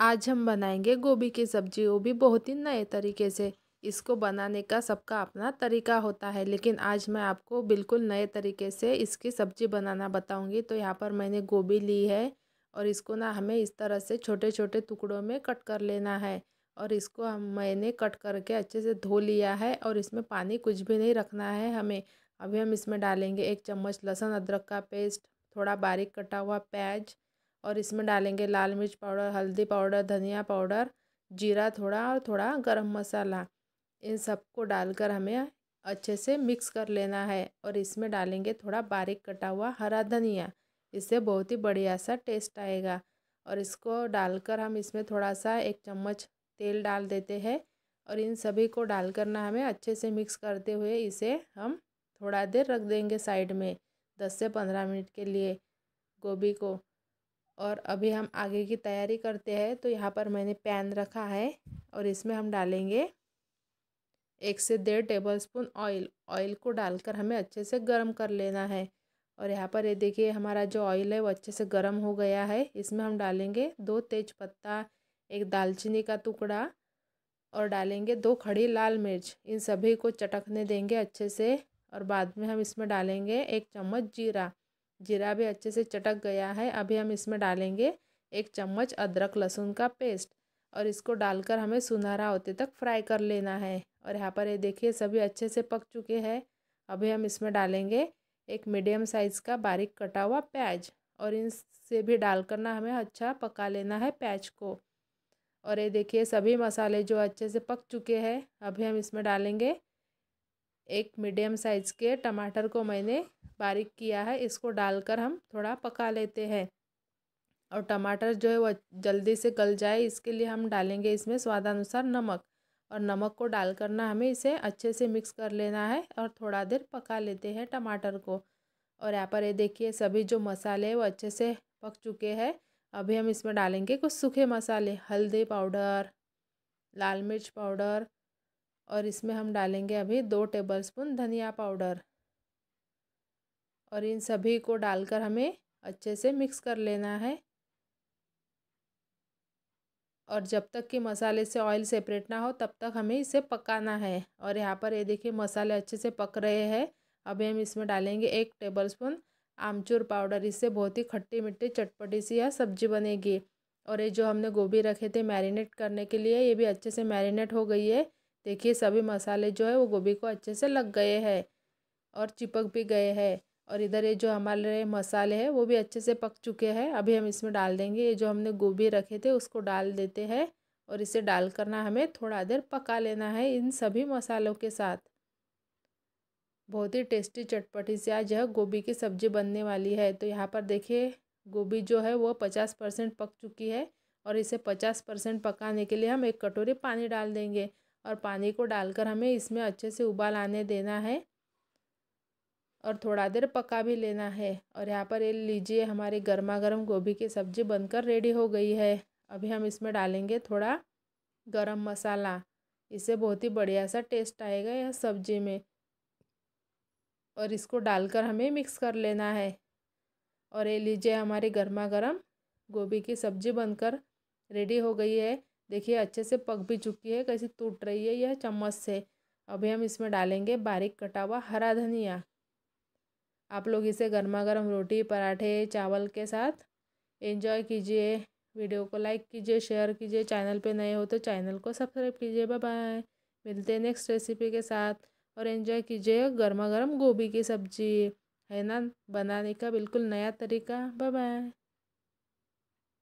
आज हम बनाएंगे गोभी की सब्जी वो भी बहुत ही नए तरीके से इसको बनाने का सबका अपना तरीका होता है लेकिन आज मैं आपको बिल्कुल नए तरीके से इसकी सब्जी बनाना बताऊंगी तो यहाँ पर मैंने गोभी ली है और इसको ना हमें इस तरह से छोटे छोटे टुकड़ों में कट कर लेना है और इसको हम मैंने कट करके अच्छे से धो लिया है और इसमें पानी कुछ भी नहीं रखना है हमें अभी हम इसमें डालेंगे एक चम्मच लहसुन अदरक का पेस्ट थोड़ा बारीक कटा हुआ प्याज और इसमें डालेंगे लाल मिर्च पाउडर हल्दी पाउडर धनिया पाउडर जीरा थोड़ा और थोड़ा गरम मसाला इन सबको डालकर हमें अच्छे से मिक्स कर लेना है और इसमें डालेंगे थोड़ा बारीक कटा हुआ हरा धनिया इससे बहुत ही बढ़िया सा टेस्ट आएगा और इसको डालकर हम इसमें थोड़ा सा एक चम्मच तेल डाल देते हैं और इन सभी को डालकर ना हमें अच्छे से मिक्स करते हुए इसे हम थोड़ा देर रख देंगे साइड में दस से पंद्रह मिनट के लिए गोभी को और अभी हम आगे की तैयारी करते हैं तो यहाँ पर मैंने पैन रखा है और इसमें हम डालेंगे एक से डेढ़ टेबल स्पून ऑयल ऑयल को डालकर हमें अच्छे से गर्म कर लेना है और यहाँ पर ये देखिए हमारा जो ऑयल है वो अच्छे से गर्म हो गया है इसमें हम डालेंगे दो तेज पत्ता एक दालचीनी का टुकड़ा और डालेंगे दो खड़ी लाल मिर्च इन सभी को चटकने देंगे अच्छे से और बाद में हम इसमें डालेंगे एक चम्मच जीरा जीरा भी अच्छे से चटक गया है अभी हम इसमें डालेंगे एक चम्मच अदरक लहसुन का पेस्ट और इसको डालकर हमें सुनहरा होते तक फ्राई कर लेना है और यहाँ पर ये देखिए सभी अच्छे से पक चुके हैं अभी हम इसमें डालेंगे एक मीडियम साइज़ का बारीक कटा हुआ प्याज और इन से भी डाल ना हमें अच्छा पका लेना है प्याज को और ये देखिए सभी मसाले जो अच्छे से पक चुके हैं अभी हम इसमें डालेंगे एक मीडियम साइज़ के टमाटर को मैंने बारीक किया है इसको डालकर हम थोड़ा पका लेते हैं और टमाटर जो है वह जल्दी से गल जाए इसके लिए हम डालेंगे इसमें स्वादानुसार नमक और नमक को डाल करना हमें इसे अच्छे से मिक्स कर लेना है और थोड़ा देर पका लेते हैं टमाटर को और यहाँ पर ये देखिए सभी जो मसाले हैं वो अच्छे से पक चुके हैं अभी हम इसमें डालेंगे कुछ सूखे मसाले हल्दी पाउडर लाल मिर्च पाउडर और इसमें हम डालेंगे अभी दो टेबलस्पून धनिया पाउडर और इन सभी को डालकर हमें अच्छे से मिक्स कर लेना है और जब तक कि मसाले से ऑयल सेपरेट ना हो तब तक हमें इसे पकाना है और यहाँ पर ये देखिए मसाले अच्छे से पक रहे हैं अभी हम इसमें डालेंगे एक टेबलस्पून आमचूर पाउडर इससे बहुत ही खट्टी मिट्टी चटपटी सी यह सब्जी बनेगी और ये जो हमने गोभी रखे थे मैरिनेट करने के लिए ये भी अच्छे से मैरिनेट हो गई है देखिए सभी मसाले जो है वो गोभी को अच्छे से लग गए हैं और चिपक भी गए हैं और इधर ये जो हमारे मसाले हैं वो भी अच्छे से पक चुके हैं अभी हम इसमें डाल देंगे ये जो हमने गोभी रखे थे उसको डाल देते हैं और इसे डाल करना हमें थोड़ा देर पका लेना है इन सभी मसालों के साथ बहुत ही टेस्टी चटपटी से आज यह गोभी की सब्ज़ी बनने वाली है तो यहाँ पर देखिए गोभी जो है वो पचास परसेंट पक चुकी है और इसे पचास परसेंट पकाने के लिए हम एक कटोरी पानी डाल देंगे और पानी को डालकर हमें इसमें अच्छे से उबाल आने देना है और थोड़ा देर पका भी लेना है और यहाँ पर ये लीजिए हमारी गर्मा गर्म गोभी की सब्ज़ी बनकर रेडी हो गई है अभी हम इसमें डालेंगे थोड़ा गरम मसाला इससे बहुत ही बढ़िया सा टेस्ट आएगा यह सब्जी में और इसको डालकर हमें मिक्स कर लेना है और ये लीजिए हमारी गर्मा गर्म गोभी की सब्ज़ी बनकर रेडी हो गई है देखिए अच्छे से पक भी चुकी है कैसी टूट रही है यह चम्मच से अभी हम इसमें डालेंगे बारीक कटा हुआ हरा धनिया आप लोग इसे गर्मा गर्म रोटी पराठे चावल के साथ एंजॉय कीजिए वीडियो को लाइक कीजिए शेयर कीजिए चैनल पे नए हो तो चैनल को सब्सक्राइब कीजिए बाय बाय मिलते हैं नेक्स्ट रेसिपी के साथ और एंजॉय कीजिए गर्मा गर्म गोभी की सब्जी है ना बनाने का बिल्कुल नया तरीका बाय बाय